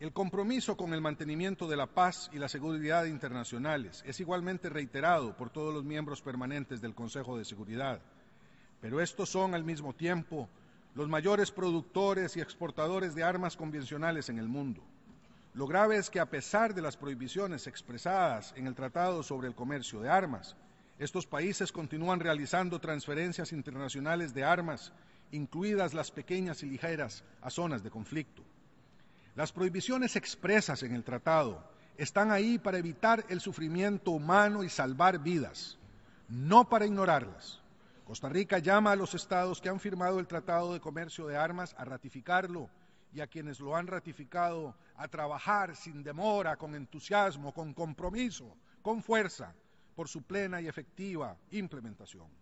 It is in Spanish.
El compromiso con el mantenimiento de la paz y la seguridad internacionales es igualmente reiterado por todos los miembros permanentes del Consejo de Seguridad, pero estos son al mismo tiempo los mayores productores y exportadores de armas convencionales en el mundo. Lo grave es que a pesar de las prohibiciones expresadas en el Tratado sobre el Comercio de Armas, estos países continúan realizando transferencias internacionales de armas, incluidas las pequeñas y ligeras, a zonas de conflicto. Las prohibiciones expresas en el tratado están ahí para evitar el sufrimiento humano y salvar vidas, no para ignorarlas. Costa Rica llama a los estados que han firmado el Tratado de Comercio de Armas a ratificarlo y a quienes lo han ratificado a trabajar sin demora, con entusiasmo, con compromiso, con fuerza, por su plena y efectiva implementación.